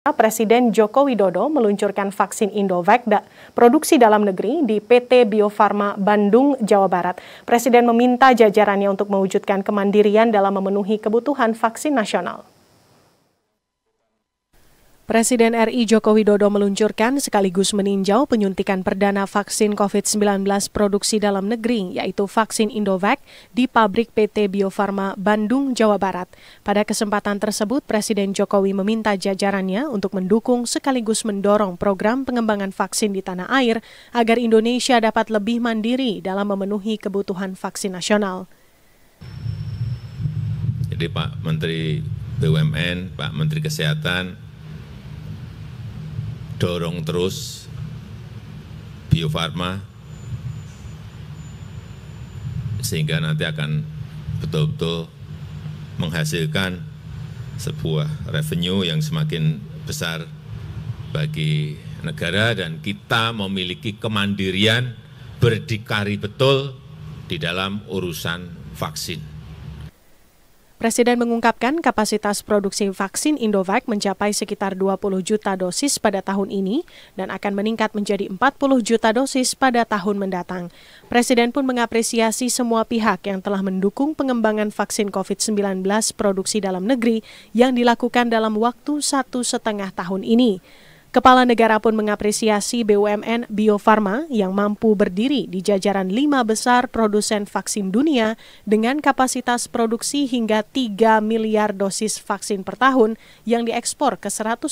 Presiden Joko Widodo meluncurkan vaksin Indovac produksi dalam negeri di PT Bio Farma Bandung, Jawa Barat. Presiden meminta jajarannya untuk mewujudkan kemandirian dalam memenuhi kebutuhan vaksin nasional. Presiden RI Joko Widodo meluncurkan sekaligus meninjau penyuntikan perdana vaksin COVID-19 produksi dalam negeri, yaitu vaksin Indovac, di pabrik PT Bio Farma Bandung, Jawa Barat. Pada kesempatan tersebut, Presiden Jokowi meminta jajarannya untuk mendukung sekaligus mendorong program pengembangan vaksin di tanah air agar Indonesia dapat lebih mandiri dalam memenuhi kebutuhan vaksin nasional. Jadi Pak Menteri BUMN, Pak Menteri Kesehatan, dorong terus Bio Farma sehingga nanti akan betul-betul menghasilkan sebuah revenue yang semakin besar bagi negara dan kita memiliki kemandirian berdikari betul di dalam urusan vaksin. Presiden mengungkapkan kapasitas produksi vaksin Indovac mencapai sekitar 20 juta dosis pada tahun ini dan akan meningkat menjadi 40 juta dosis pada tahun mendatang. Presiden pun mengapresiasi semua pihak yang telah mendukung pengembangan vaksin COVID-19 produksi dalam negeri yang dilakukan dalam waktu satu setengah tahun ini. Kepala negara pun mengapresiasi BUMN Bio Farma yang mampu berdiri di jajaran lima besar produsen vaksin dunia dengan kapasitas produksi hingga 3 miliar dosis vaksin per tahun yang diekspor ke 153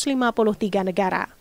negara.